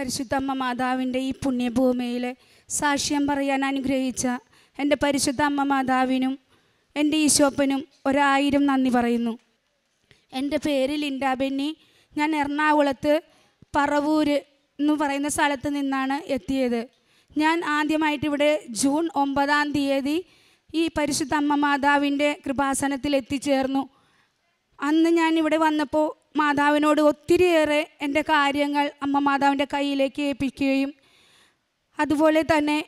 പരിശുദ്ധമ്മ മാതാവിൻ്റെ ഈ പുണ്യഭൂമിയിൽ സാക്ഷ്യം പറയാൻ അനുഗ്രഹിച്ച എൻ്റെ പരിശുദ്ധ അമ്മ മാതാവിനും എൻ്റെ ഈശോപ്പനും ഒരായിരം നന്ദി പറയുന്നു എൻ്റെ പേര് ലിൻഡ ബെന്നി ഞാൻ എറണാകുളത്ത് പറവൂര് എന്ന് പറയുന്ന സ്ഥലത്ത് നിന്നാണ് എത്തിയത് ഞാൻ ആദ്യമായിട്ട് ഇവിടെ ജൂൺ ഒമ്പതാം തീയതി ഈ പരിശുദ്ധ അമ്മ മാതാവിൻ്റെ കൃപാസനത്തിൽ എത്തിച്ചേർന്നു അന്ന് ഞാൻ ഇവിടെ വന്നപ്പോൾ മാതാവിനോട് ഒത്തിരിയേറെ എൻ്റെ കാര്യങ്ങൾ അമ്മ മാതാവിൻ്റെ കയ്യിലേക്ക് ഏൽപ്പിക്കുകയും അതുപോലെ തന്നെ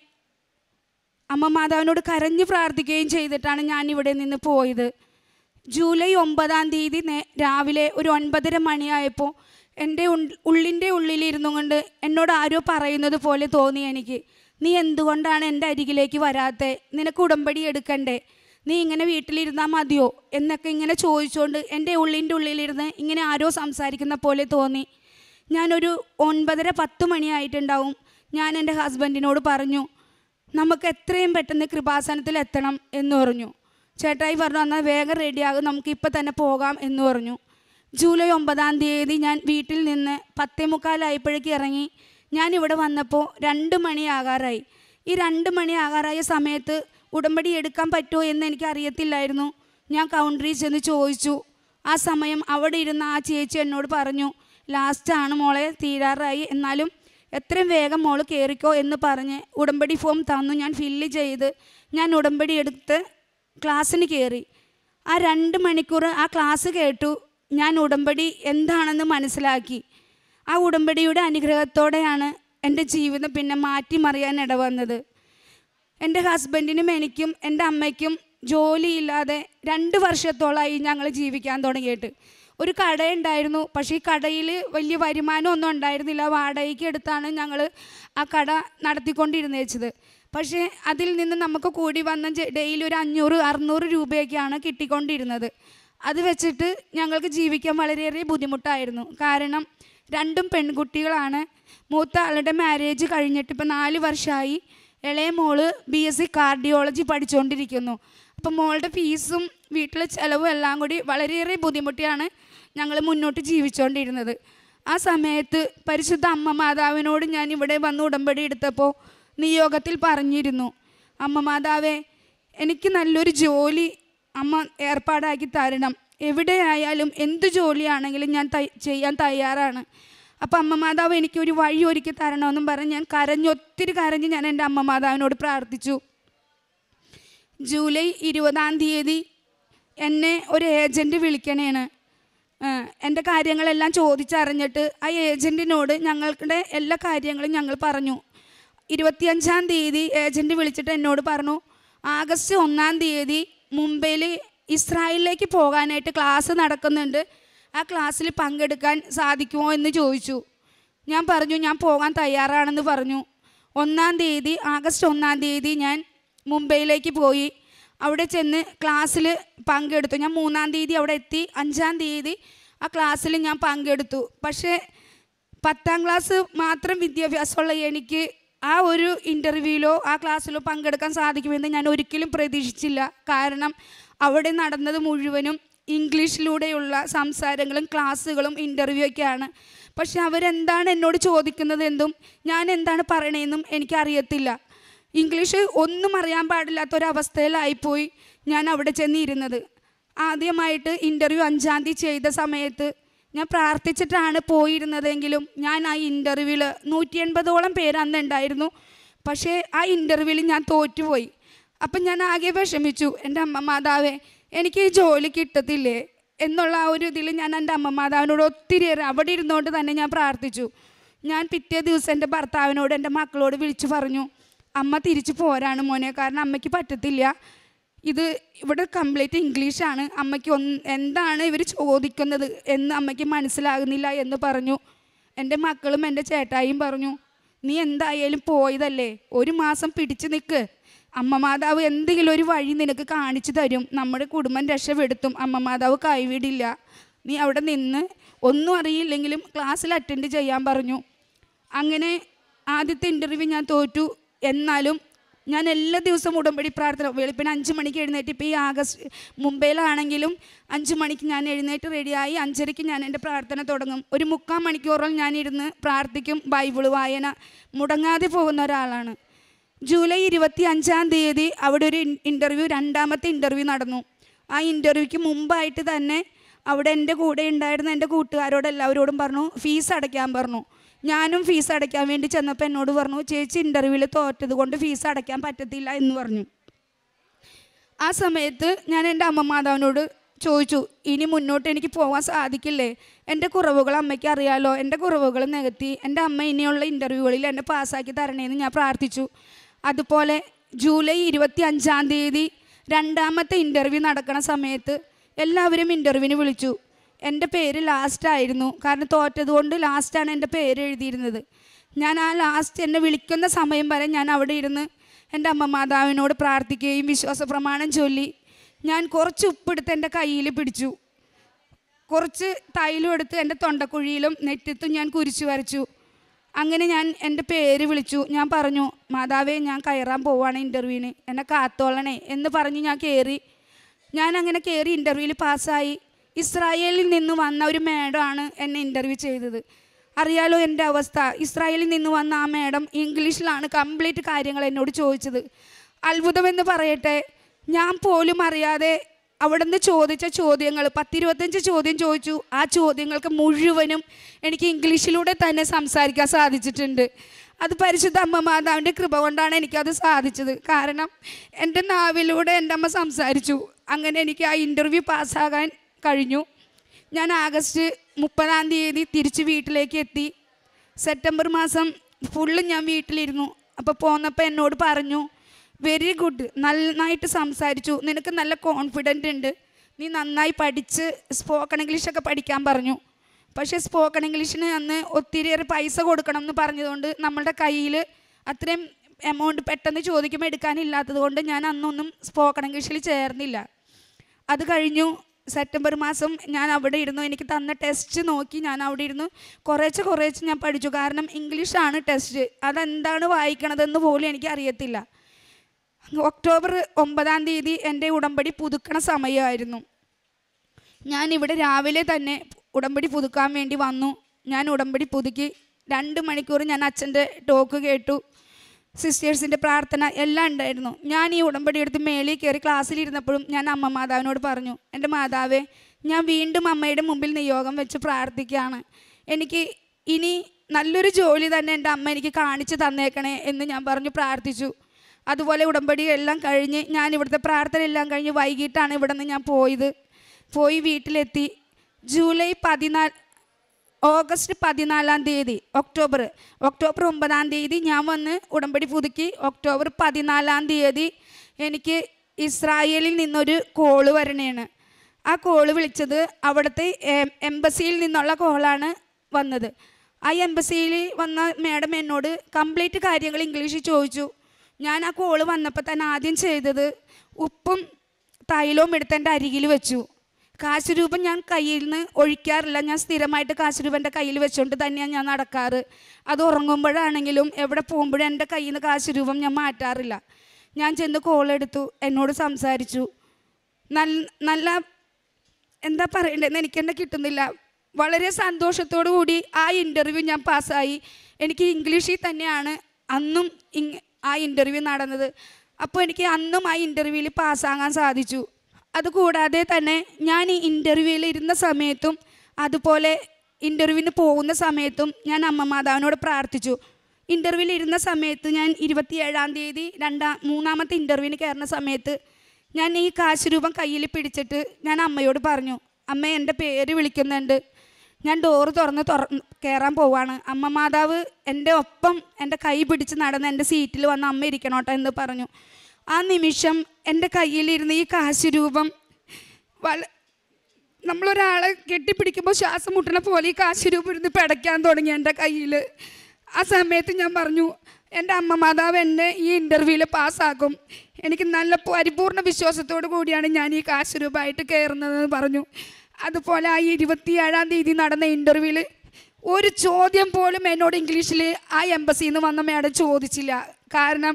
അമ്മ മാതാവിനോട് കരഞ്ഞു പ്രാർത്ഥിക്കുകയും ചെയ്തിട്ടാണ് ഞാൻ ഇവിടെ നിന്ന് പോയത് ജൂലൈ ഒമ്പതാം തീയതി രാവിലെ ഒരു ഒൻപതര മണിയായപ്പോൾ എൻ്റെ ഉള്ളിൻ്റെ ഉള്ളിലിരുന്നു കൊണ്ട് എന്നോട് ആരോ പറയുന്നത് പോലെ തോന്നി എനിക്ക് നീ എന്തുകൊണ്ടാണ് എൻ്റെ അരികിലേക്ക് വരാത്തേ നിനക്ക് ഉടമ്പടി എടുക്കണ്ടേ നീ ഇങ്ങനെ വീട്ടിലിരുന്നാൽ മതിയോ എന്നൊക്കെ ഇങ്ങനെ ചോദിച്ചുകൊണ്ട് എൻ്റെ ഉള്ളിൻ്റെ ഉള്ളിലിരുന്ന് ഇങ്ങനെ ആരോ സംസാരിക്കുന്ന പോലെ തോന്നി ഞാനൊരു ഒൻപതര പത്ത് മണിയായിട്ടുണ്ടാവും ഞാൻ എൻ്റെ ഹസ്ബൻഡിനോട് പറഞ്ഞു നമുക്ക് എത്രയും പെട്ടെന്ന് കൃപാസനത്തിൽ എത്തണം എന്ന് പറഞ്ഞു ചേട്ടായി പറഞ്ഞു എന്നാൽ വേഗം റെഡിയാകും നമുക്ക് ഇപ്പം തന്നെ പോകാം എന്ന് പറഞ്ഞു ജൂലൈ ഒമ്പതാം തീയതി ഞാൻ വീട്ടിൽ നിന്ന് പത്തേ മുക്കാലായപ്പോഴേക്ക് ഇറങ്ങി ഞാൻ ഇവിടെ വന്നപ്പോൾ രണ്ട് മണിയാകാറായി ഈ രണ്ട് മണിയാകാറായ സമയത്ത് ഉടമ്പടി എടുക്കാൻ പറ്റുമോ എന്ന് എനിക്ക് അറിയത്തില്ലായിരുന്നു ഞാൻ കൗണ്ടറിൽ ചെന്ന് ചോദിച്ചു ആ സമയം അവിടെ ഇരുന്ന ആ ചേച്ചി എന്നോട് പറഞ്ഞു ലാസ്റ്റാണ് മോളെ തീരാറായി എന്നാലും എത്രയും വേഗം മോൾ കയറിക്കോ എന്ന് പറഞ്ഞ് ഉടമ്പടി ഫോം തന്നു ഞാൻ ഫില്ല് ചെയ്ത് ഞാൻ ഉടമ്പടി എടുത്ത് ക്ലാസ്സിന് കയറി ആ രണ്ട് മണിക്കൂർ ആ ക്ലാസ് കേട്ടു ഞാൻ ഉടമ്പടി എന്താണെന്ന് മനസ്സിലാക്കി ആ ഉടമ്പടിയുടെ അനുഗ്രഹത്തോടെയാണ് എൻ്റെ ജീവിതം പിന്നെ മാറ്റിമറിയാൻ ഇടവന്നത് എൻ്റെ ഹസ്ബൻഡിനും എനിക്കും എൻ്റെ അമ്മയ്ക്കും ജോലിയില്ലാതെ രണ്ട് വർഷത്തോളമായി ഞങ്ങൾ ജീവിക്കാൻ തുടങ്ങിയിട്ട് ഒരു കടയുണ്ടായിരുന്നു പക്ഷേ ഈ കടയിൽ വലിയ വരുമാനമൊന്നും ഉണ്ടായിരുന്നില്ല വാടകയ്ക്ക് എടുത്താണ് ഞങ്ങൾ ആ കട നടത്തിക്കൊണ്ടിരുന്നേച്ചത് പക്ഷേ അതിൽ നിന്ന് നമുക്ക് കൂടി വന്ന ഡെയിലി ഒരു അഞ്ഞൂറ് അറുന്നൂറ് രൂപയൊക്കെയാണ് കിട്ടിക്കൊണ്ടിരുന്നത് അത് വെച്ചിട്ട് ഞങ്ങൾക്ക് ജീവിക്കാൻ വളരെയേറെ ബുദ്ധിമുട്ടായിരുന്നു കാരണം രണ്ടും പെൺകുട്ടികളാണ് മൂത്ത ആളുടെ മാരേജ് കഴിഞ്ഞിട്ട് ഇപ്പം നാല് വർഷമായി ഇളയ മോള് ബി എസ് സി കാർഡിയോളജി പഠിച്ചുകൊണ്ടിരിക്കുന്നു അപ്പം മോളുടെ ഫീസും വീട്ടിലെ ചിലവും എല്ലാം കൂടി വളരെയേറെ ബുദ്ധിമുട്ടിയാണ് ഞങ്ങൾ മുന്നോട്ട് ജീവിച്ചുകൊണ്ടിരുന്നത് ആ സമയത്ത് പരിശുദ്ധ അമ്മ മാതാവിനോട് ഞാൻ ഇവിടെ വന്ന് ഉടമ്പടി എടുത്തപ്പോൾ നിയോഗത്തിൽ പറഞ്ഞിരുന്നു അമ്മ മാതാവേ എനിക്ക് നല്ലൊരു ജോലി അമ്മ ഏർപ്പാടാക്കി തരണം എവിടെയായാലും എന്ത് ജോലിയാണെങ്കിലും ഞാൻ ചെയ്യാൻ തയ്യാറാണ് അപ്പം അമ്മ മാതാവ് എനിക്ക് ഒരു വഴി ഒരുക്കി തരണമെന്നും പറഞ്ഞ് ഞാൻ കരഞ്ഞൊത്തിരി കരഞ്ഞ് ഞാൻ എൻ്റെ അമ്മ മാതാവിനോട് പ്രാർത്ഥിച്ചു ജൂലൈ ഇരുപതാം തീയതി എന്നെ ഒരു ഏജൻറ്റ് വിളിക്കണേണ് എൻ്റെ കാര്യങ്ങളെല്ലാം ചോദിച്ചറിഞ്ഞിട്ട് ആ ഏജൻറ്റിനോട് ഞങ്ങളുടെ എല്ലാ കാര്യങ്ങളും ഞങ്ങൾ പറഞ്ഞു ഇരുപത്തിയഞ്ചാം തീയതി ഏജൻറ്റ് വിളിച്ചിട്ട് എന്നോട് പറഞ്ഞു ആഗസ്റ്റ് ഒന്നാം തീയതി മുംബൈയിൽ ഇസ്രായേലിലേക്ക് പോകാനായിട്ട് ക്ലാസ് നടക്കുന്നുണ്ട് ആ ക്ലാസ്സിൽ പങ്കെടുക്കാൻ സാധിക്കുമോ എന്ന് ചോദിച്ചു ഞാൻ പറഞ്ഞു ഞാൻ പോകാൻ തയ്യാറാണെന്ന് പറഞ്ഞു ഒന്നാം തീയതി ആഗസ്റ്റ് ഒന്നാം തീയതി ഞാൻ മുംബൈയിലേക്ക് പോയി അവിടെ ചെന്ന് ക്ലാസ്സിൽ പങ്കെടുത്തു ഞാൻ മൂന്നാം തീയതി അവിടെ എത്തി അഞ്ചാം തീയതി ആ ക്ലാസ്സിൽ ഞാൻ പങ്കെടുത്തു പക്ഷേ പത്താം ക്ലാസ് മാത്രം വിദ്യാഭ്യാസമുള്ള എനിക്ക് ആ ഒരു ഇൻ്റർവ്യൂവിലോ ആ ക്ലാസ്സിലോ പങ്കെടുക്കാൻ സാധിക്കുമെന്ന് ഞാൻ ഒരിക്കലും പ്രതീക്ഷിച്ചില്ല കാരണം അവിടെ നടന്നത് മുഴുവനും ഇംഗ്ലീഷിലൂടെയുള്ള സംസാരങ്ങളും ക്ലാസ്സുകളും ഇൻ്റർവ്യൂ ഒക്കെയാണ് പക്ഷെ അവരെന്താണ് എന്നോട് ചോദിക്കുന്നതെന്നും ഞാൻ എന്താണ് പറയണതെന്നും എനിക്കറിയത്തില്ല ഇംഗ്ലീഷ് ഒന്നും അറിയാൻ പാടില്ലാത്തൊരവസ്ഥയിലായിപ്പോയി ഞാൻ അവിടെ ചെന്നിരുന്നത് ആദ്യമായിട്ട് ഇൻ്റർവ്യൂ അഞ്ചാം തീയതി ചെയ്ത സമയത്ത് ഞാൻ പ്രാർത്ഥിച്ചിട്ടാണ് പോയിരുന്നതെങ്കിലും ഞാൻ ആ ഇൻ്റർവ്യൂവിൽ നൂറ്റി എൺപതോളം പേർ അന്ന് ഉണ്ടായിരുന്നു പക്ഷേ ആ ഇൻ്റർവ്യൂവിൽ ഞാൻ തോറ്റുപോയി അപ്പം ഞാൻ ആകെ വിഷമിച്ചു എൻ്റെ അമ്മ മാതാവേ എനിക്ക് ഈ ജോലി കിട്ടത്തില്ലേ എന്നുള്ള ആ ഒരു ഇതിൽ ഞാൻ എൻ്റെ അമ്മ മാതാവിനോട് ഒത്തിരിയേറെ അവിടെ ഇരുന്നുകൊണ്ട് തന്നെ ഞാൻ പ്രാർത്ഥിച്ചു ഞാൻ പിറ്റേ ദിവസം എൻ്റെ ഭർത്താവിനോട് എൻ്റെ മക്കളോട് വിളിച്ചു പറഞ്ഞു അമ്മ തിരിച്ചു പോരാണ് മോനെ കാരണം അമ്മയ്ക്ക് പറ്റത്തില്ല ഇത് ഇവിടെ കംപ്ലീറ്റ് ഇംഗ്ലീഷാണ് അമ്മയ്ക്ക് ഒന്ന് എന്താണ് ഇവർ ചോദിക്കുന്നത് എന്ന് അമ്മയ്ക്ക് മനസ്സിലാകുന്നില്ല എന്ന് പറഞ്ഞു എൻ്റെ മക്കളും എൻ്റെ ചേട്ടായിയും പറഞ്ഞു നീ എന്തായാലും പോയതല്ലേ ഒരു മാസം പിടിച്ചു നിൽക്ക് അമ്മ മാതാവ് എന്തെങ്കിലും ഒരു വഴി നിനക്ക് കാണിച്ചു തരും നമ്മുടെ കുടുംബം രക്ഷപ്പെടുത്തും അമ്മ മാതാവ് കൈവിടില്ല നീ അവിടെ നിന്ന് ഒന്നും അറിയില്ലെങ്കിലും ക്ലാസ്സിൽ അറ്റൻഡ് ചെയ്യാൻ പറഞ്ഞു അങ്ങനെ ആദ്യത്തെ ഇൻ്റർവ്യൂ ഞാൻ തോറ്റു എന്നാലും ഞാൻ എല്ലാ ദിവസവും ഉടമ്പടി പ്രാർത്ഥന വെളുപ്പിന് അഞ്ച് മണിക്ക് എഴുന്നേറ്റ് ഇപ്പോൾ ഈ ആഗസ്റ്റ് മുംബൈയിലാണെങ്കിലും അഞ്ച് മണിക്ക് ഞാൻ എഴുന്നേറ്റ് റെഡിയായി അഞ്ചരയ്ക്ക് ഞാൻ എൻ്റെ പ്രാർത്ഥന തുടങ്ങും ഒരു മുക്കാൽ മണിക്കൂറോളം ഞാനിരുന്ന് പ്രാർത്ഥിക്കും ബൈബിൾ വായന മുടങ്ങാതെ പോകുന്ന ഒരാളാണ് ജൂലൈ ഇരുപത്തി അഞ്ചാം തീയതി അവിടെ ഒരു ഇൻ്റർവ്യൂ രണ്ടാമത്തെ ഇൻ്റർവ്യൂ നടന്നു ആ ഇൻ്റർവ്യൂക്ക് മുമ്പായിട്ട് തന്നെ അവിടെ എൻ്റെ കൂടെ ഉണ്ടായിരുന്ന എൻ്റെ കൂട്ടുകാരോട് എല്ലാവരോടും പറഞ്ഞു ഫീസ് അടയ്ക്കാൻ പറഞ്ഞു ഞാനും ഫീസ് അടയ്ക്കാൻ വേണ്ടി ചെന്നപ്പോൾ എന്നോട് പറഞ്ഞു ചേച്ചി ഇൻ്റർവ്യൂവിൽ തോറ്റത് കൊണ്ട് ഫീസ് അടയ്ക്കാൻ പറ്റത്തില്ല എന്ന് പറഞ്ഞു ആ സമയത്ത് ഞാൻ എൻ്റെ അമ്മ മാതാവിനോട് ചോദിച്ചു ഇനി മുന്നോട്ട് എനിക്ക് പോകാൻ സാധിക്കില്ലേ എൻ്റെ കുറവുകൾ അമ്മയ്ക്ക് അറിയാലോ എൻ്റെ കുറവുകൾ നികത്തി എൻ്റെ അമ്മ ഇനിയുള്ള ഇൻ്റർവ്യൂകളിൽ എന്നെ പാസ്സാക്കി തരണേന്ന് ഞാൻ പ്രാർത്ഥിച്ചു അതുപോലെ ജൂലൈ ഇരുപത്തി അഞ്ചാം തീയതി രണ്ടാമത്തെ ഇൻ്റർവ്യൂ നടക്കുന്ന സമയത്ത് എല്ലാവരും ഇൻ്റർവ്യൂവിന് വിളിച്ചു എൻ്റെ പേര് ലാസ്റ്റായിരുന്നു കാരണം തോറ്റതുകൊണ്ട് ലാസ്റ്റാണ് എൻ്റെ പേര് എഴുതിയിരുന്നത് ഞാൻ ആ ലാസ്റ്റ് എന്നെ വിളിക്കുന്ന സമയം വരെ ഞാൻ അവിടെ ഇരുന്ന് എൻ്റെ അമ്മ മാതാവിനോട് പ്രാർത്ഥിക്കുകയും വിശ്വാസ പ്രമാണം ചൊല്ലി ഞാൻ കുറച്ച് ഉപ്പെടുത്ത് എൻ്റെ കയ്യിൽ പിടിച്ചു കുറച്ച് തൈലും എടുത്ത് എൻ്റെ തൊണ്ടക്കുഴിയിലും നെറ്റത്തും ഞാൻ കുരിച്ചു വരച്ചു അങ്ങനെ ഞാൻ എൻ്റെ പേര് വിളിച്ചു ഞാൻ പറഞ്ഞു മാതാവേ ഞാൻ കയറാൻ പോവാണ് ഇൻ്റർവ്യൂവിന് എന്നെ കാത്തോളണേ എന്ന് പറഞ്ഞ് ഞാൻ കയറി ഞാൻ അങ്ങനെ കയറി ഇൻ്റർവ്യൂവിൽ പാസ്സായി ഇസ്രായേലിൽ നിന്ന് വന്ന ഒരു മേഡമാണ് എന്നെ ഇൻ്റർവ്യൂ ചെയ്തത് അറിയാലോ എൻ്റെ അവസ്ഥ ഇസ്രായേലിൽ നിന്ന് വന്ന ആ മേഡം ഇംഗ്ലീഷിലാണ് കംപ്ലീറ്റ് കാര്യങ്ങൾ എന്നോട് ചോദിച്ചത് അത്ഭുതമെന്ന് പറയട്ടെ ഞാൻ പോലും അറിയാതെ നിന്ന് ചോദിച്ച ചോദ്യങ്ങൾ പത്തിരുപത്തഞ്ച് ചോദ്യം ചോദിച്ചു ആ ചോദ്യങ്ങൾക്ക് മുഴുവനും എനിക്ക് ഇംഗ്ലീഷിലൂടെ തന്നെ സംസാരിക്കാൻ സാധിച്ചിട്ടുണ്ട് അത് പരിശുദ്ധ അമ്മ മാതാവിൻ്റെ കൃപ കൊണ്ടാണ് എനിക്കത് സാധിച്ചത് കാരണം എൻ്റെ നാവിലൂടെ എൻ്റെ അമ്മ സംസാരിച്ചു അങ്ങനെ എനിക്ക് ആ ഇൻ്റർവ്യൂ പാസ്സാകാൻ കഴിഞ്ഞു ഞാൻ ആഗസ്റ്റ് മുപ്പതാം തീയതി തിരിച്ച് വീട്ടിലേക്ക് എത്തി സെപ്റ്റംബർ മാസം ഫുള്ള് ഞാൻ വീട്ടിലിരുന്നു അപ്പോൾ പോന്നപ്പോൾ എന്നോട് പറഞ്ഞു വെരി ഗുഡ് നന്നായിട്ട് സംസാരിച്ചു നിനക്ക് നല്ല കോൺഫിഡൻ്റ് ഉണ്ട് നീ നന്നായി പഠിച്ച് സ്പോക്കൺ ഇംഗ്ലീഷൊക്കെ പഠിക്കാൻ പറഞ്ഞു പക്ഷേ സ്പോക്കൺ ഇംഗ്ലീഷിന് അന്ന് ഒത്തിരിയേറെ പൈസ കൊടുക്കണം എന്ന് പറഞ്ഞതുകൊണ്ട് നമ്മളുടെ കയ്യിൽ അത്രയും എമൗണ്ട് പെട്ടെന്ന് ചോദിക്കുമ്പോൾ എടുക്കാനില്ലാത്തത് കൊണ്ട് ഞാൻ അന്നൊന്നും സ്പോക്കൺ ഇംഗ്ലീഷിൽ ചേർന്നില്ല അത് കഴിഞ്ഞു സെപ്റ്റംബർ മാസം ഞാൻ അവിടെ ഇരുന്നു എനിക്ക് തന്ന ടെസ്റ്റ് നോക്കി ഞാൻ അവിടെ ഇരുന്നു കുറേച്ച് കുറേച്ച് ഞാൻ പഠിച്ചു കാരണം ഇംഗ്ലീഷാണ് ടെസ്റ്റ് അതെന്താണ് വായിക്കണതെന്ന് പോലും എനിക്ക് അറിയത്തില്ല ഒക്ടോബർ ഒമ്പതാം തീയതി എൻ്റെ ഉടമ്പടി പുതുക്കണ സമയമായിരുന്നു ഞാൻ ഇവിടെ രാവിലെ തന്നെ ഉടമ്പടി പുതുക്കാൻ വേണ്ടി വന്നു ഞാൻ ഉടമ്പടി പുതുക്കി രണ്ട് മണിക്കൂർ ഞാൻ അച്ഛൻ്റെ ടോക്ക് കേട്ടു സിസ്റ്റേഴ്സിൻ്റെ പ്രാർത്ഥന എല്ലാം ഉണ്ടായിരുന്നു ഞാൻ ഈ ഉടമ്പടി എടുത്ത് മേളിൽ കയറി ക്ലാസ്സിലിരുന്നപ്പോഴും ഞാൻ അമ്മ മാതാവിനോട് പറഞ്ഞു എൻ്റെ മാതാവേ ഞാൻ വീണ്ടും അമ്മയുടെ മുമ്പിൽ നിയോഗം വെച്ച് പ്രാർത്ഥിക്കുകയാണ് എനിക്ക് ഇനി നല്ലൊരു ജോലി തന്നെ എൻ്റെ അമ്മ എനിക്ക് കാണിച്ചു തന്നേക്കണേ എന്ന് ഞാൻ പറഞ്ഞു പ്രാർത്ഥിച്ചു അതുപോലെ ഉടമ്പടി എല്ലാം കഴിഞ്ഞ് ഞാൻ ഇവിടുത്തെ പ്രാർത്ഥന എല്ലാം കഴിഞ്ഞ് വൈകിട്ടാണ് ഇവിടെ നിന്ന് ഞാൻ പോയത് പോയി വീട്ടിലെത്തി ജൂലൈ പതിനാല് ഓഗസ്റ്റ് പതിനാലാം തീയതി ഒക്ടോബർ ഒക്ടോബർ ഒമ്പതാം തീയതി ഞാൻ വന്ന് ഉടമ്പടി പുതുക്കി ഒക്ടോബർ പതിനാലാം തീയതി എനിക്ക് ഇസ്രായേലിൽ നിന്നൊരു കോള് വരണേണ് ആ കോള് വിളിച്ചത് അവിടുത്തെ എംബസിയിൽ നിന്നുള്ള കോളാണ് വന്നത് ആ എംബസിയിൽ വന്ന മാഡം എന്നോട് കംപ്ലീറ്റ് കാര്യങ്ങൾ ഇംഗ്ലീഷിൽ ചോദിച്ചു ഞാൻ ആ കോള് വന്നപ്പോൾ തന്നെ ആദ്യം ചെയ്തത് ഉപ്പും തൈലവും എടുത്ത് എൻ്റെ അരികിൽ വെച്ചു കാശ് രൂപം ഞാൻ കയ്യിൽ നിന്ന് ഒഴിക്കാറില്ല ഞാൻ സ്ഥിരമായിട്ട് കാശ് എൻ്റെ കയ്യിൽ വെച്ചുകൊണ്ട് തന്നെയാണ് ഞാൻ നടക്കാറ് അത് ഉറങ്ങുമ്പോഴാണെങ്കിലും എവിടെ പോകുമ്പോഴും എൻ്റെ കയ്യിൽ നിന്ന് കാശ് രൂപം ഞാൻ മാറ്റാറില്ല ഞാൻ ചെന്ന് കോളെടുത്തു എന്നോട് സംസാരിച്ചു നല്ല നല്ല എന്താ പറയണ്ടതെന്ന് എന്നെ കിട്ടുന്നില്ല വളരെ സന്തോഷത്തോടു കൂടി ആ ഇൻ്റർവ്യൂ ഞാൻ പാസ്സായി എനിക്ക് ഇംഗ്ലീഷിൽ തന്നെയാണ് അന്നും ആ ഇൻ്റർവ്യൂ നടന്നത് അപ്പോൾ എനിക്ക് അന്നും ആ ഇൻ്റർവ്യൂവിൽ പാസ്സാകാൻ സാധിച്ചു അതുകൂടാതെ തന്നെ ഞാൻ ഈ ഇൻ്റർവ്യൂവിൽ ഇരുന്ന സമയത്തും അതുപോലെ ഇൻ്റർവ്യൂവിന് പോകുന്ന സമയത്തും ഞാൻ അമ്മ മാതാവിനോട് പ്രാർത്ഥിച്ചു ഇൻ്റർവ്യൂവിൽ ഇരുന്ന സമയത്ത് ഞാൻ ഇരുപത്തിയേഴാം തീയതി രണ്ടാം മൂന്നാമത്തെ ഇൻ്റർവ്യൂവിന് കയറുന്ന സമയത്ത് ഞാൻ ഈ കാശ് രൂപം കയ്യിൽ പിടിച്ചിട്ട് ഞാൻ അമ്മയോട് പറഞ്ഞു അമ്മ എൻ്റെ പേര് വിളിക്കുന്നുണ്ട് ഞാൻ ഡോറ് തുറന്ന് തുറ കയറാൻ പോവാണ് അമ്മ മാതാവ് എൻ്റെ ഒപ്പം എൻ്റെ കൈ പിടിച്ച് നടന്ന് എൻ്റെ സീറ്റിൽ വന്ന് അമ്മ ഇരിക്കണോട്ടോ എന്ന് പറഞ്ഞു ആ നിമിഷം എൻ്റെ കയ്യിലിരുന്ന് ഈ കാശ് രൂപം വള നമ്മളൊരാളെ കെട്ടിപ്പിടിക്കുമ്പോൾ ശ്വാസം മുട്ടണ പോലെ ഈ കാശ് രൂപം ഇരുന്ന് പിടയ്ക്കാൻ തുടങ്ങി എൻ്റെ കയ്യിൽ ആ സമയത്ത് ഞാൻ പറഞ്ഞു എൻ്റെ അമ്മ മാതാവ് എന്നെ ഈ ഇൻ്റർവ്യൂവിൽ പാസ്സാക്കും എനിക്ക് നല്ല പരിപൂർണ വിശ്വാസത്തോടു കൂടിയാണ് ഞാൻ ഈ കാശ് രൂപമായിട്ട് കയറുന്നതെന്ന് പറഞ്ഞു അതുപോലെ ആ ഇരുപത്തിയേഴാം തീയതി നടന്ന ഇൻ്റർവ്യൂവിൽ ഒരു ചോദ്യം പോലും എന്നോട് ഇംഗ്ലീഷിൽ ആ എംബസിയിൽ നിന്ന് വന്ന മേഡം ചോദിച്ചില്ല കാരണം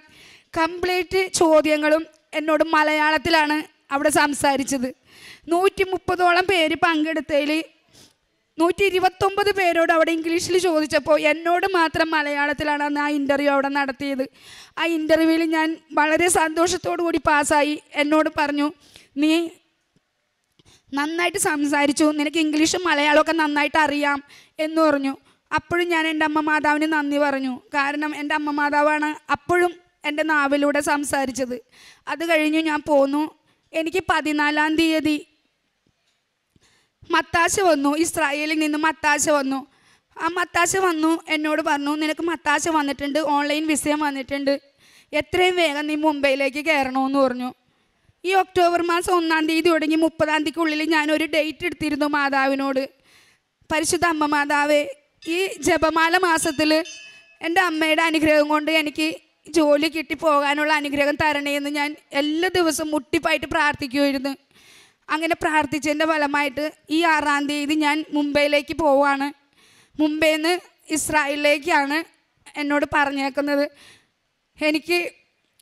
കംപ്ലീറ്റ് ചോദ്യങ്ങളും എന്നോട് മലയാളത്തിലാണ് അവിടെ സംസാരിച്ചത് നൂറ്റി മുപ്പതോളം പേര് പങ്കെടുത്തതിൽ നൂറ്റി ഇരുപത്തൊമ്പത് പേരോട് അവിടെ ഇംഗ്ലീഷിൽ ചോദിച്ചപ്പോൾ എന്നോട് മാത്രം മലയാളത്തിലാണ് അന്ന് ആ ഇൻ്റർവ്യൂ അവിടെ നടത്തിയത് ആ ഇൻ്റർവ്യൂവിൽ ഞാൻ വളരെ സന്തോഷത്തോടു കൂടി പാസ്സായി എന്നോട് പറഞ്ഞു നീ നന്നായിട്ട് സംസാരിച്ചു നിനക്ക് ഇംഗ്ലീഷും ഒക്കെ നന്നായിട്ട് അറിയാം എന്ന് പറഞ്ഞു അപ്പോഴും ഞാൻ എൻ്റെ അമ്മ മാതാവിന് നന്ദി പറഞ്ഞു കാരണം എൻ്റെ അമ്മ മാതാവാണ് അപ്പോഴും എൻ്റെ നാവിലൂടെ സംസാരിച്ചത് അത് കഴിഞ്ഞു ഞാൻ പോന്നു എനിക്ക് പതിനാലാം തീയതി മത്താശ വന്നു ഇസ്രായേലിൽ നിന്ന് മത്താശ വന്നു ആ മത്താശ വന്നു എന്നോട് പറഞ്ഞു നിനക്ക് മത്താശ വന്നിട്ടുണ്ട് ഓൺലൈൻ വിഷയം വന്നിട്ടുണ്ട് എത്രയും വേഗം നീ മുംബൈയിലേക്ക് കയറണമെന്ന് പറഞ്ഞു ഈ ഒക്ടോബർ മാസം ഒന്നാം തീയതി തുടങ്ങി മുപ്പതാം തീയതിക്കുള്ളിൽ ഞാനൊരു ഡേറ്റ് എടുത്തിരുന്നു മാതാവിനോട് പരിശുദ്ധ അമ്മ മാതാവേ ഈ ജപമാല മാസത്തിൽ എൻ്റെ അമ്മയുടെ അനുഗ്രഹം കൊണ്ട് എനിക്ക് ജോലി കിട്ടി പോകാനുള്ള അനുഗ്രഹം തരണേന്ന് ഞാൻ എല്ലാ ദിവസവും മുട്ടിപ്പായിട്ട് പ്രാർത്ഥിക്കുമായിരുന്നു അങ്ങനെ പ്രാർത്ഥിച്ചതിൻ്റെ ഫലമായിട്ട് ഈ ആറാം തീയതി ഞാൻ മുംബൈയിലേക്ക് പോവാണ് മുംബൈന്ന് നിന്ന് ഇസ്രായേലിലേക്കാണ് എന്നോട് പറഞ്ഞേക്കുന്നത് എനിക്ക്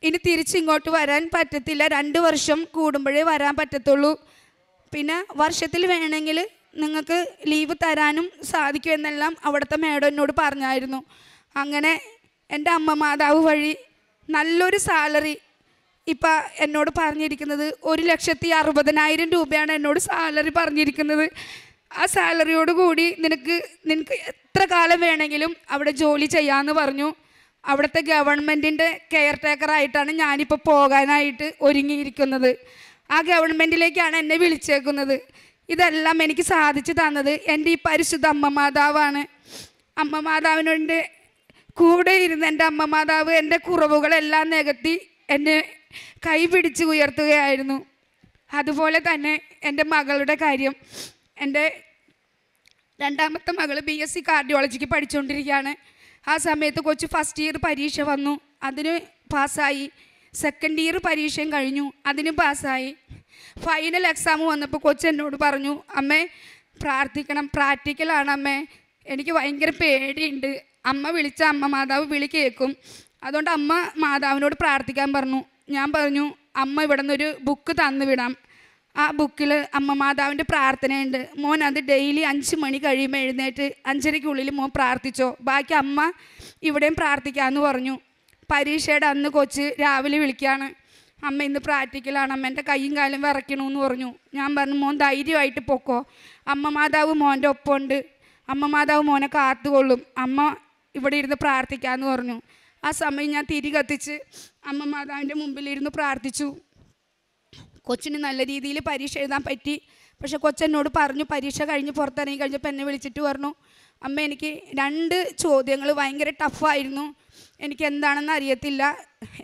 ഇനി തിരിച്ചിങ്ങോട്ട് വരാൻ പറ്റത്തില്ല രണ്ട് വർഷം കൂടുമ്പോഴേ വരാൻ പറ്റത്തുള്ളൂ പിന്നെ വർഷത്തിൽ വേണമെങ്കിൽ നിങ്ങൾക്ക് ലീവ് തരാനും സാധിക്കുമെന്നെല്ലാം അവിടുത്തെ മേഡം എന്നോട് പറഞ്ഞായിരുന്നു അങ്ങനെ എൻ്റെ അമ്മ മാതാവ് വഴി നല്ലൊരു സാലറി ഇപ്പം എന്നോട് പറഞ്ഞിരിക്കുന്നത് ഒരു ലക്ഷത്തി അറുപതിനായിരം രൂപയാണ് എന്നോട് സാലറി പറഞ്ഞിരിക്കുന്നത് ആ സാലറിയോട് കൂടി നിനക്ക് നിനക്ക് എത്ര കാലം വേണമെങ്കിലും അവിടെ ജോലി ചെയ്യാമെന്ന് പറഞ്ഞു അവിടുത്തെ ഗവൺമെൻറ്റിൻ്റെ കെയർ ടേക്കറായിട്ടാണ് ഞാനിപ്പോൾ പോകാനായിട്ട് ഒരുങ്ങിയിരിക്കുന്നത് ആ ഗവൺമെൻറ്റിലേക്കാണ് എന്നെ വിളിച്ചേക്കുന്നത് ഇതെല്ലാം എനിക്ക് സാധിച്ചു തന്നത് എൻ്റെ ഈ പരിശുദ്ധ അമ്മ മാതാവാണ് അമ്മ മാതാവിനുണ്ട് കൂടെ ഇരുന്ന് എൻ്റെ അമ്മ മാതാവ് എൻ്റെ കുറവുകളെല്ലാം നികത്തി എന്നെ പിടിച്ച് ഉയർത്തുകയായിരുന്നു അതുപോലെ തന്നെ എൻ്റെ മകളുടെ കാര്യം എൻ്റെ രണ്ടാമത്തെ മകൾ ബി എസ് സി കാർഡിയോളജിക്ക് പഠിച്ചുകൊണ്ടിരിക്കുകയാണ് ആ സമയത്ത് കൊച്ചു ഫസ്റ്റ് ഇയർ പരീക്ഷ വന്നു അതിന് പാസ്സായി സെക്കൻഡ് ഇയർ പരീക്ഷയും കഴിഞ്ഞു അതിനും പാസ്സായി ഫൈനൽ എക്സാം വന്നപ്പോൾ കൊച്ചു എന്നോട് പറഞ്ഞു അമ്മേ പ്രാർത്ഥിക്കണം പ്രാക്ടിക്കലാണ് അമ്മേ എനിക്ക് ഭയങ്കര പേടിയുണ്ട് അമ്മ വിളിച്ച അമ്മ മാതാവ് വിളി കേൾക്കും അതുകൊണ്ട് അമ്മ മാതാവിനോട് പ്രാർത്ഥിക്കാൻ പറഞ്ഞു ഞാൻ പറഞ്ഞു അമ്മ ഇവിടെ നിന്നൊരു ബുക്ക് തന്നു വിടാം ആ ബുക്കിൽ അമ്മ മാതാവിൻ്റെ പ്രാർത്ഥനയുണ്ട് മോൻ അത് ഡെയിലി അഞ്ച് മണി കഴിയുമ്പോൾ എഴുന്നേറ്റ് അഞ്ചരയ്ക്കുള്ളിൽ മോൻ പ്രാർത്ഥിച്ചോ ബാക്കി അമ്മ ഇവിടെയും പ്രാർത്ഥിക്കാമെന്ന് പറഞ്ഞു പരീക്ഷയുടെ അന്ന് കൊച്ച് രാവിലെ വിളിക്കുകയാണ് അമ്മ ഇന്ന് പ്രാക്ടിക്കലാണ് അമ്മ എൻ്റെ കൈയും കാലും വിറയ്ക്കണമെന്ന് പറഞ്ഞു ഞാൻ പറഞ്ഞു മോൻ ധൈര്യമായിട്ട് പൊക്കോ അമ്മ മാതാവ് മോൻ്റെ ഒപ്പമുണ്ട് അമ്മ മാതാവ് മോനെ കാത്തുകൊള്ളും അമ്മ ഇവിടെ ഇരുന്ന് പ്രാർത്ഥിക്കാമെന്ന് പറഞ്ഞു ആ സമയം ഞാൻ തിരി കത്തിച്ച് അമ്മ മാതാവിൻ്റെ മുമ്പിലിരുന്ന് പ്രാർത്ഥിച്ചു കൊച്ചിന് നല്ല രീതിയിൽ പരീക്ഷ എഴുതാൻ പറ്റി പക്ഷെ കൊച്ചെന്നോട് പറഞ്ഞു പരീക്ഷ കഴിഞ്ഞ് പുറത്തിറങ്ങി കഴിഞ്ഞപ്പോൾ എന്നെ വിളിച്ചിട്ട് പറഞ്ഞു അമ്മ എനിക്ക് രണ്ട് ചോദ്യങ്ങൾ ഭയങ്കര ടഫായിരുന്നു എനിക്ക് എന്താണെന്ന് അറിയത്തില്ല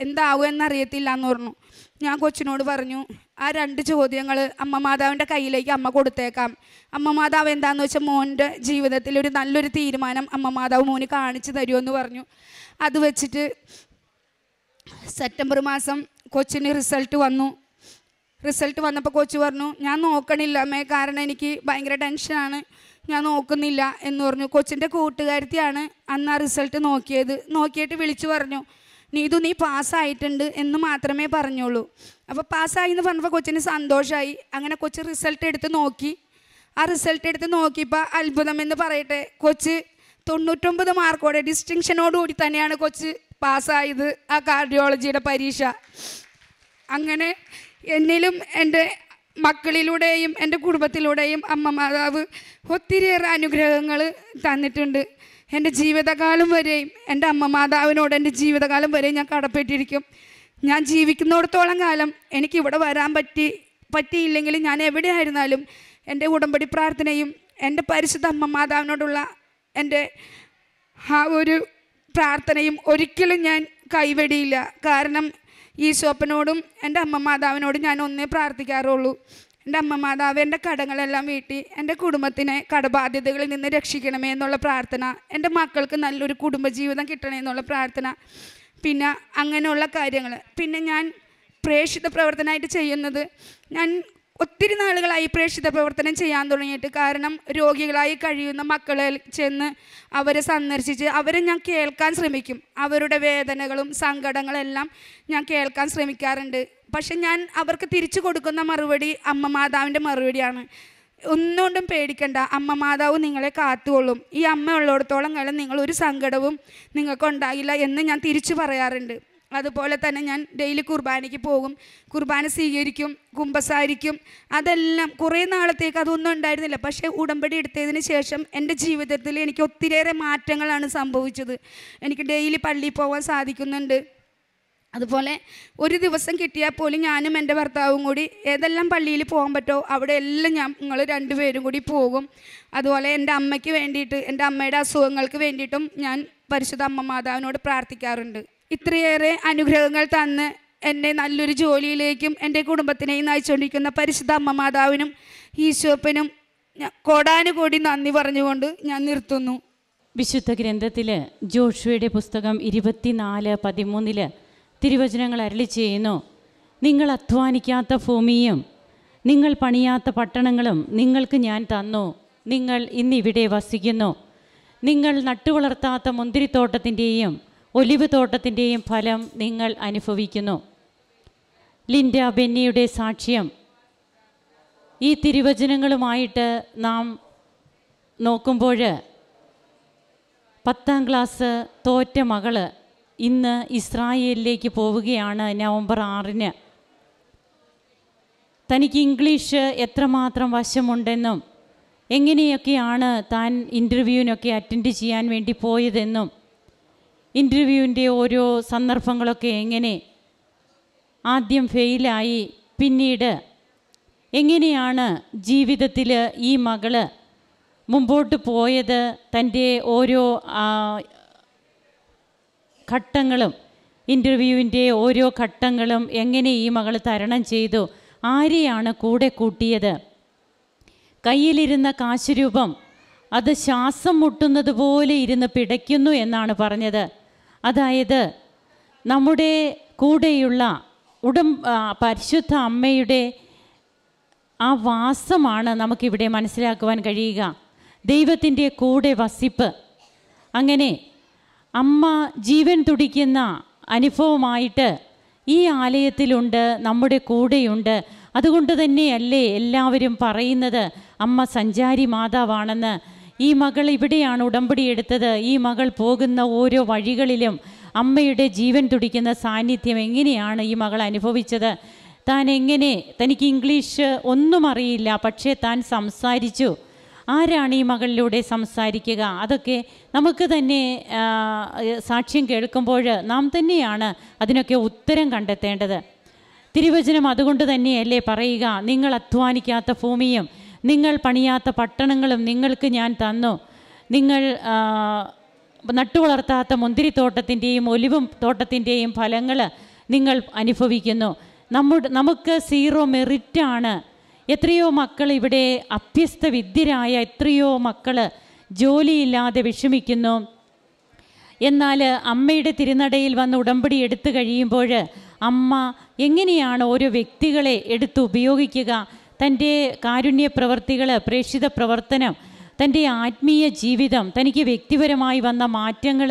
എന്താവും എന്നറിയത്തില്ല എന്ന് പറഞ്ഞു ഞാൻ കൊച്ചിനോട് പറഞ്ഞു ആ രണ്ട് ചോദ്യങ്ങൾ അമ്മ മാതാവിൻ്റെ കയ്യിലേക്ക് അമ്മ കൊടുത്തേക്കാം അമ്മ മാതാവ് എന്താണെന്ന് വെച്ചാൽ മോൻ്റെ ജീവിതത്തിൽ ഒരു നല്ലൊരു തീരുമാനം അമ്മ മാതാവ് മോന് കാണിച്ചു തരുമെന്ന് പറഞ്ഞു അത് വെച്ചിട്ട് സെപ്റ്റംബർ മാസം കൊച്ചിന് റിസൾട്ട് വന്നു റിസൾട്ട് വന്നപ്പോൾ കോച്ച് പറഞ്ഞു ഞാൻ നോക്കണില്ല അമ്മേ കാരണം എനിക്ക് ഭയങ്കര ടെൻഷനാണ് ഞാൻ നോക്കുന്നില്ല എന്ന് പറഞ്ഞു കൊച്ചിൻ്റെ കൂട്ടുകാരത്തിയാണ് അന്ന് ആ റിസൾട്ട് നോക്കിയത് നോക്കിയിട്ട് വിളിച്ചു പറഞ്ഞു നീതു നീ പാസ്സായിട്ടുണ്ട് എന്ന് മാത്രമേ പറഞ്ഞുള്ളൂ അപ്പോൾ പാസ്സായി എന്ന് പറഞ്ഞപ്പോൾ കൊച്ചിന് സന്തോഷമായി അങ്ങനെ കൊച്ച് റിസൾട്ട് എടുത്ത് നോക്കി ആ റിസൾട്ട് എടുത്ത് നോക്കിയപ്പോൾ അത്ഭുതം എന്ന് പറയട്ടെ കൊച്ച് തൊണ്ണൂറ്റൊമ്പത് മാർക്കോടെ ഡിസ്റ്റിങ്ഷനോടുകൂടി തന്നെയാണ് കൊച്ച് പാസ്സായത് ആ കാർഡിയോളജിയുടെ പരീക്ഷ അങ്ങനെ എന്നിലും എൻ്റെ മക്കളിലൂടെയും എൻ്റെ കുടുംബത്തിലൂടെയും അമ്മ മാതാവ് ഒത്തിരിയേറെ അനുഗ്രഹങ്ങൾ തന്നിട്ടുണ്ട് എൻ്റെ ജീവിതകാലം വരെയും എൻ്റെ അമ്മ മാതാവിനോട് എൻ്റെ ജീവിതകാലം വരെയും ഞാൻ കടപ്പെട്ടിരിക്കും ഞാൻ ജീവിക്കുന്നിടത്തോളം കാലം എനിക്ക് ഇവിടെ വരാൻ പറ്റി പറ്റിയില്ലെങ്കിൽ ഞാൻ എവിടെയായിരുന്നാലും എൻ്റെ ഉടമ്പടി പ്രാർത്ഥനയും എൻ്റെ പരിശുദ്ധ അമ്മ മാതാവിനോടുള്ള എൻ്റെ ആ ഒരു പ്രാർത്ഥനയും ഒരിക്കലും ഞാൻ കൈവെടിയില്ല കാരണം ഈശോപ്പനോടും എൻ്റെ അമ്മ മാതാവിനോടും ഞാൻ ഒന്നേ പ്രാർത്ഥിക്കാറുള്ളൂ എൻ്റെ അമ്മ മാതാവ് എൻ്റെ കടങ്ങളെല്ലാം വീട്ടി എൻ്റെ കുടുംബത്തിനെ കടബാധ്യതകളിൽ നിന്ന് രക്ഷിക്കണമേ എന്നുള്ള പ്രാർത്ഥന എൻ്റെ മക്കൾക്ക് നല്ലൊരു കുടുംബജീവിതം കിട്ടണേ എന്നുള്ള പ്രാർത്ഥന പിന്നെ അങ്ങനെയുള്ള കാര്യങ്ങൾ പിന്നെ ഞാൻ പ്രേക്ഷിത പ്രവർത്തനമായിട്ട് ചെയ്യുന്നത് ഞാൻ ഒത്തിരി നാളുകളായി പ്രേക്ഷിത പ്രവർത്തനം ചെയ്യാൻ തുടങ്ങിയിട്ട് കാരണം രോഗികളായി കഴിയുന്ന മക്കളെ ചെന്ന് അവരെ സന്ദർശിച്ച് അവരെ ഞാൻ കേൾക്കാൻ ശ്രമിക്കും അവരുടെ വേദനകളും സങ്കടങ്ങളെല്ലാം ഞാൻ കേൾക്കാൻ ശ്രമിക്കാറുണ്ട് പക്ഷെ ഞാൻ അവർക്ക് തിരിച്ചു കൊടുക്കുന്ന മറുപടി അമ്മ മാതാവിൻ്റെ മറുപടിയാണ് ഒന്നുകൊണ്ടും പേടിക്കണ്ട അമ്മ മാതാവ് നിങ്ങളെ കാത്തുകൊള്ളും ഈ അമ്മ ഉള്ളിടത്തോളം കാലം നിങ്ങൾ ഒരു സങ്കടവും നിങ്ങൾക്കുണ്ടാകില്ല എന്ന് ഞാൻ തിരിച്ചു പറയാറുണ്ട് അതുപോലെ തന്നെ ഞാൻ ഡെയിലി കുർബാനയ്ക്ക് പോകും കുർബാന സ്വീകരിക്കും കുമ്പസാരിക്കും അതെല്ലാം കുറേ നാളത്തേക്ക് അതൊന്നും ഉണ്ടായിരുന്നില്ല പക്ഷേ ഉടമ്പടി എടുത്തതിന് ശേഷം എൻ്റെ ജീവിതത്തിൽ എനിക്ക് ഒത്തിരിയേറെ മാറ്റങ്ങളാണ് സംഭവിച്ചത് എനിക്ക് ഡെയിലി പള്ളിയിൽ പോകാൻ സാധിക്കുന്നുണ്ട് അതുപോലെ ഒരു ദിവസം കിട്ടിയാൽ പോലും ഞാനും എൻ്റെ ഭർത്താവും കൂടി ഏതെല്ലാം പള്ളിയിൽ പോകാൻ പറ്റുമോ അവിടെ എല്ലാം ഞാൻ ഞങ്ങൾ രണ്ടുപേരും കൂടി പോകും അതുപോലെ എൻ്റെ അമ്മയ്ക്ക് വേണ്ടിയിട്ട് എൻ്റെ അമ്മയുടെ അസുഖങ്ങൾക്ക് വേണ്ടിയിട്ടും ഞാൻ പരിശുദ്ധ അമ്മ മാതാവിനോട് പ്രാർത്ഥിക്കാറുണ്ട് ഇത്രയേറെ അനുഗ്രഹങ്ങൾ തന്ന് എന്നെ നല്ലൊരു ജോലിയിലേക്കും എൻ്റെ കുടുംബത്തിനെയും നയിച്ചുകൊണ്ടിരിക്കുന്ന പരിശുദ്ധ അമ്മ മാതാവിനും ഈശോപ്പനും കോടാനുകോടി നന്ദി പറഞ്ഞുകൊണ്ട് ഞാൻ നിർത്തുന്നു വിശുദ്ധ ഗ്രന്ഥത്തിൽ ജോഷുവയുടെ പുസ്തകം ഇരുപത്തിനാല് പതിമൂന്നില് തിരുവചനങ്ങൾ അരളി ചെയ്യുന്നു നിങ്ങൾ അധ്വാനിക്കാത്ത ഭൂമിയും നിങ്ങൾ പണിയാത്ത പട്ടണങ്ങളും നിങ്ങൾക്ക് ഞാൻ തന്നു നിങ്ങൾ ഇന്നിവിടെ വസിക്കുന്നു നിങ്ങൾ നട്ടുവളർത്താത്ത മുന്തിരിത്തോട്ടത്തിൻ്റെയും ഒലിവ് തോട്ടത്തിൻ്റെയും ഫലം നിങ്ങൾ അനുഭവിക്കുന്നു ലിൻഡ ബെന്നിയുടെ സാക്ഷ്യം ഈ തിരുവചനങ്ങളുമായിട്ട് നാം നോക്കുമ്പോൾ പത്താം ക്ലാസ് തോറ്റ മകള് ഇന്ന് ഇസ്രായേലിലേക്ക് പോവുകയാണ് നവംബർ ആറിന് തനിക്ക് ഇംഗ്ലീഷ് എത്രമാത്രം വശമുണ്ടെന്നും എങ്ങനെയൊക്കെയാണ് താൻ ഇൻ്റർവ്യൂവിനൊക്കെ അറ്റൻഡ് ചെയ്യാൻ വേണ്ടി പോയതെന്നും ഇൻ്റർവ്യൂവിൻ്റെ ഓരോ സന്ദർഭങ്ങളൊക്കെ എങ്ങനെ ആദ്യം ഫെയിലായി പിന്നീട് എങ്ങനെയാണ് ജീവിതത്തിൽ ഈ മകള് മുമ്പോട്ട് പോയത് തൻ്റെ ഓരോ ഘട്ടങ്ങളും ഇൻ്റർവ്യൂവിൻ്റെ ഓരോ ഘട്ടങ്ങളും എങ്ങനെ ഈ മകൾ തരണം ചെയ്തു ആരെയാണ് കൂടെ കൂട്ടിയത് കയ്യിലിരുന്ന കാശുരൂപം അത് ശ്വാസം മുട്ടുന്നത് പോലെ ഇരുന്ന് പിടയ്ക്കുന്നു എന്നാണ് പറഞ്ഞത് അതായത് നമ്മുടെ കൂടെയുള്ള ഉടം പരിശുദ്ധ അമ്മയുടെ ആ വാസമാണ് നമുക്കിവിടെ മനസ്സിലാക്കുവാൻ കഴിയുക ദൈവത്തിൻ്റെ കൂടെ വസിപ്പ് അങ്ങനെ അമ്മ ജീവൻ തുടിക്കുന്ന അനുഭവമായിട്ട് ഈ ആലയത്തിലുണ്ട് നമ്മുടെ കൂടെയുണ്ട് അതുകൊണ്ട് തന്നെയല്ലേ എല്ലാവരും പറയുന്നത് അമ്മ സഞ്ചാരി മാതാവാണെന്ന് ഈ മകൾ ഇവിടെയാണ് ഉടമ്പടി എടുത്തത് ഈ മകൾ പോകുന്ന ഓരോ വഴികളിലും അമ്മയുടെ ജീവൻ തുടിക്കുന്ന സാന്നിധ്യം എങ്ങനെയാണ് ഈ മകൾ അനുഭവിച്ചത് താൻ എങ്ങനെ തനിക്ക് ഇംഗ്ലീഷ് ഒന്നും അറിയില്ല പക്ഷേ താൻ സംസാരിച്ചു ആരാണ് ഈ മകളിലൂടെ സംസാരിക്കുക അതൊക്കെ നമുക്ക് തന്നെ സാക്ഷ്യം കേൾക്കുമ്പോൾ നാം തന്നെയാണ് അതിനൊക്കെ ഉത്തരം കണ്ടെത്തേണ്ടത് തിരുവചനം അതുകൊണ്ട് തന്നെയല്ലേ പറയുക നിങ്ങൾ അധ്വാനിക്കാത്ത ഭൂമിയും നിങ്ങൾ പണിയാത്ത പട്ടണങ്ങളും നിങ്ങൾക്ക് ഞാൻ തന്നു നിങ്ങൾ നട്ടുവളർത്താത്ത മുന്തിരിത്തോട്ടത്തിൻ്റെയും ഒലിവും തോട്ടത്തിൻ്റെയും ഫലങ്ങൾ നിങ്ങൾ അനുഭവിക്കുന്നു നമ്മുടെ നമുക്ക് സീറോ മെറിറ്റാണ് എത്രയോ മക്കൾ ഇവിടെ അഭ്യസ്ത വിദ്യരായ എത്രയോ മക്കൾ ജോലിയില്ലാതെ വിഷമിക്കുന്നു എന്നാൽ അമ്മയുടെ തിരുനടയിൽ വന്ന് ഉടമ്പടി എടുത്തു കഴിയുമ്പോൾ അമ്മ എങ്ങനെയാണ് ഓരോ വ്യക്തികളെ എടുത്ത് ഉപയോഗിക്കുക തൻ്റെ കാരുണ്യ പ്രവർത്തികൾ പ്രേക്ഷിത പ്രവർത്തനം തൻ്റെ ആത്മീയ ജീവിതം തനിക്ക് വ്യക്തിപരമായി വന്ന മാറ്റങ്ങൾ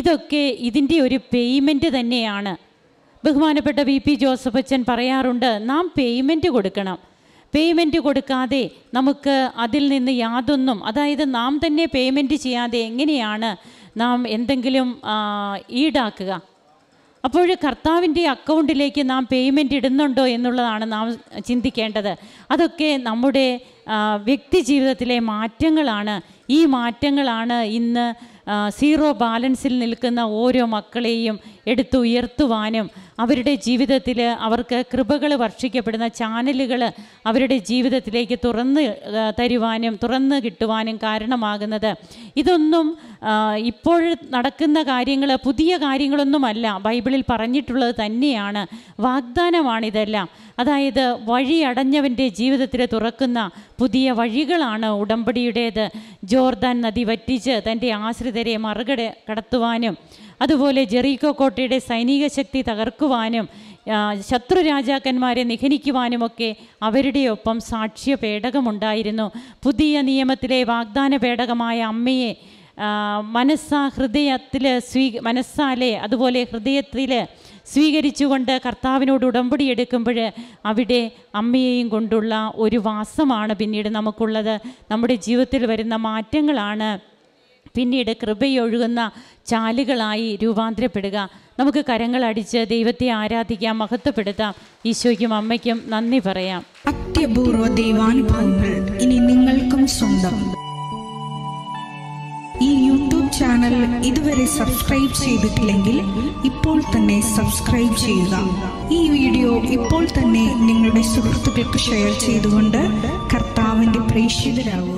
ഇതൊക്കെ ഇതിൻ്റെ ഒരു പേയ്മെൻ്റ് തന്നെയാണ് ബഹുമാനപ്പെട്ട വി പി ജോസഫ് അച്ഛൻ പറയാറുണ്ട് നാം പേയ്മെൻറ്റ് കൊടുക്കണം പേയ്മെൻറ്റ് കൊടുക്കാതെ നമുക്ക് അതിൽ നിന്ന് യാതൊന്നും അതായത് നാം തന്നെ പേയ്മെൻറ്റ് ചെയ്യാതെ എങ്ങനെയാണ് നാം എന്തെങ്കിലും ഈടാക്കുക അപ്പോൾ കർത്താവിൻ്റെ അക്കൗണ്ടിലേക്ക് നാം പേയ്മെൻ്റ് ഇടുന്നുണ്ടോ എന്നുള്ളതാണ് നാം ചിന്തിക്കേണ്ടത് അതൊക്കെ നമ്മുടെ വ്യക്തി ജീവിതത്തിലെ മാറ്റങ്ങളാണ് ഈ മാറ്റങ്ങളാണ് ഇന്ന് സീറോ ബാലൻസിൽ നിൽക്കുന്ന ഓരോ മക്കളെയും എടുത്തുയർത്തുവാനും അവരുടെ ജീവിതത്തിൽ അവർക്ക് കൃപകൾ വർഷിക്കപ്പെടുന്ന ചാനലുകൾ അവരുടെ ജീവിതത്തിലേക്ക് തുറന്ന് തരുവാനും തുറന്ന് കിട്ടുവാനും കാരണമാകുന്നത് ഇതൊന്നും ഇപ്പോൾ നടക്കുന്ന കാര്യങ്ങൾ പുതിയ കാര്യങ്ങളൊന്നുമല്ല ബൈബിളിൽ പറഞ്ഞിട്ടുള്ളത് തന്നെയാണ് വാഗ്ദാനമാണിതെല്ലാം അതായത് വഴി അടഞ്ഞവൻ്റെ ജീവിതത്തിൽ തുറക്കുന്ന പുതിയ വഴികളാണ് ഉടമ്പടിയുടേത് ജോർദാൻ നദി വറ്റിച്ച് തൻ്റെ ആശ്രിതരെ മറുകട കടത്തുവാനും അതുപോലെ ജെറീകോ കോട്ടയുടെ സൈനിക ശക്തി തകർക്കുവാനും ശത്രു രാജാക്കന്മാരെ നിഖനിക്കുവാനുമൊക്കെ അവരുടെ ഒപ്പം സാക്ഷ്യ പേടകമുണ്ടായിരുന്നു പുതിയ നിയമത്തിലെ വാഗ്ദാന പേടകമായ അമ്മയെ മനസ്സാ ഹൃദയത്തിൽ സ്വീ മനസ്സാലെ അതുപോലെ ഹൃദയത്തിൽ സ്വീകരിച്ചുകൊണ്ട് കർത്താവിനോട് ഉടമ്പടി എടുക്കുമ്പോൾ അവിടെ അമ്മയെയും കൊണ്ടുള്ള ഒരു വാസമാണ് പിന്നീട് നമുക്കുള്ളത് നമ്മുടെ ജീവിതത്തിൽ വരുന്ന മാറ്റങ്ങളാണ് പിന്നീട് കൃപയൊഴുകുന്ന ചാലുകളായി രൂപാന്തരപ്പെടുക നമുക്ക് കരങ്ങളടിച്ച് ദൈവത്തെ ആരാധിക്കാം മഹത്വപ്പെടുത്താം ഈശോയ്ക്കും അമ്മയ്ക്കും നന്ദി പറയാം അത്യപൂർവ ദൈവാനുഭവങ്ങൾ ഇനി നിങ്ങൾക്കും സ്വന്തം ഈ യൂട്യൂബ് ചാനൽ ഇതുവരെ സബ്സ്ക്രൈബ് ചെയ്തിട്ടില്ലെങ്കിൽ ഇപ്പോൾ തന്നെ സബ്സ്ക്രൈബ് ചെയ്യുക ഈ വീഡിയോ ഇപ്പോൾ തന്നെ നിങ്ങളുടെ സുഹൃത്തുക്കൾക്ക് ഷെയർ ചെയ്തുകൊണ്ട് കർത്താവിൻ്റെ പ്രേക്ഷിതരാകുക